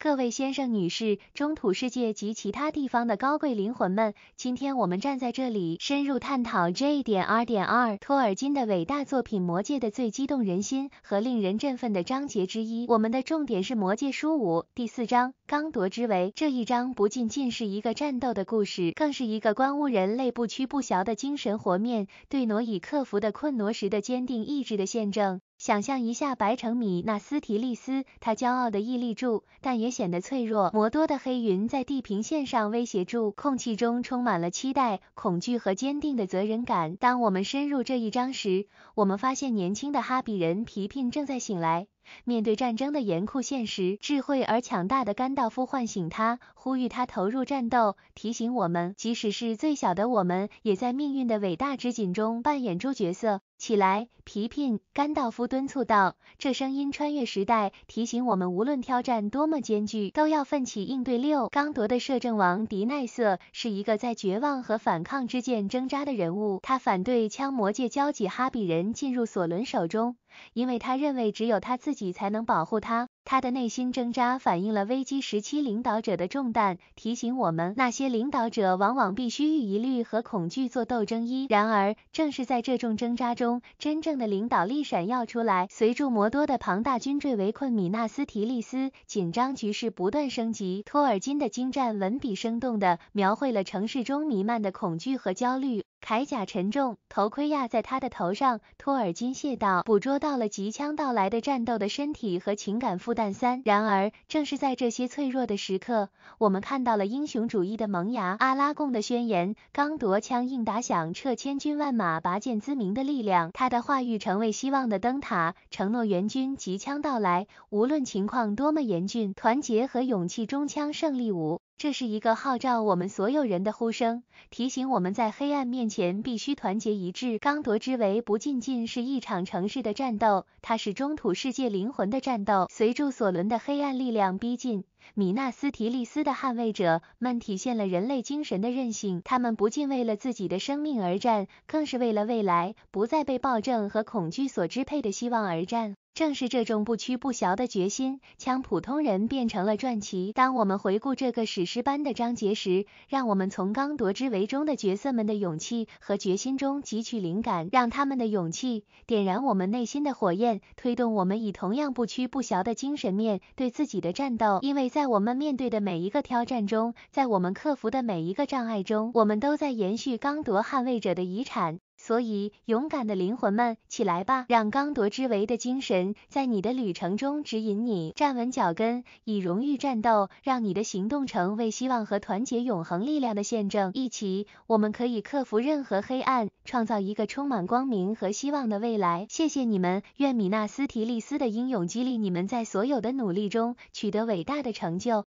各位先生、女士，中土世界及其他地方的高贵灵魂们，今天我们站在这里，深入探讨 J 点 R 点二托尔金的伟大作品《魔戒》的最激动人心和令人振奋的章节之一。我们的重点是《魔戒》书五第四章。刚铎之围这一章不仅尽是一个战斗的故事，更是一个关乎人类不屈不挠的精神和面对难以克服的困挪时的坚定意志的见证。想象一下白城米那斯提利斯，他骄傲的屹立住，但也显得脆弱。摩多的黑云在地平线上威胁住，空气中充满了期待、恐惧和坚定的责任感。当我们深入这一章时，我们发现年轻的哈比人皮皮正在醒来。面对战争的严酷现实，智慧而强大的甘道夫唤醒他，呼吁他投入战斗，提醒我们，即使是最小的我们，也在命运的伟大织锦中扮演着角色。起来，皮皮！甘道夫敦促道。这声音穿越时代，提醒我们，无论挑战多么艰巨，都要奋起应对。六刚夺的摄政王迪奈瑟是一个在绝望和反抗之间挣扎的人物。他反对枪魔界交集哈比人进入索伦手中，因为他认为只有他自己才能保护他。他的内心挣扎反映了危机时期领导者的重担，提醒我们，那些领导者往往必须与疑虑和恐惧做斗争。一然而，正是在这种挣扎中，真正的领导力闪耀出来。随着摩多的庞大军队围困米纳斯提利斯，紧张局势不断升级。托尔金的精湛文笔生动地描绘了城市中弥漫的恐惧和焦虑。铠甲沉重，头盔压在他的头上。托尔金谢道：“捕捉到了即枪到来的战斗的身体和情感负担三。”然而，正是在这些脆弱的时刻，我们看到了英雄主义的萌芽。阿拉贡的宣言，刚夺枪应打响，撤千军万马，拔剑自明的力量。他的话语成为希望的灯塔，承诺援军即枪到来，无论情况多么严峻，团结和勇气中枪胜利五。这是一个号召我们所有人的呼声，提醒我们在黑暗面前必须团结一致。刚铎之围不仅仅是一场城市的战斗，它是中土世界灵魂的战斗，随著索伦的黑暗力量逼近。米纳斯提利斯的捍卫者们体现了人类精神的韧性，他们不仅为了自己的生命而战，更是为了未来不再被暴政和恐惧所支配的希望而战。正是这种不屈不挠的决心，将普通人变成了传奇。当我们回顾这个史诗般的章节时，让我们从刚夺之为中的角色们的勇气和决心中汲取灵感，让他们的勇气点燃我们内心的火焰，推动我们以同样不屈不挠的精神面对自己的战斗，因为。在我们面对的每一个挑战中，在我们克服的每一个障碍中，我们都在延续刚铎捍卫者的遗产。所以，勇敢的灵魂们，起来吧！让刚铎之维的精神在你的旅程中指引你，站稳脚跟，以荣誉战斗，让你的行动成为希望和团结永恒力量的见证。一起，我们可以克服任何黑暗，创造一个充满光明和希望的未来。谢谢你们，愿米纳斯提利斯的英勇激励你们在所有的努力中取得伟大的成就。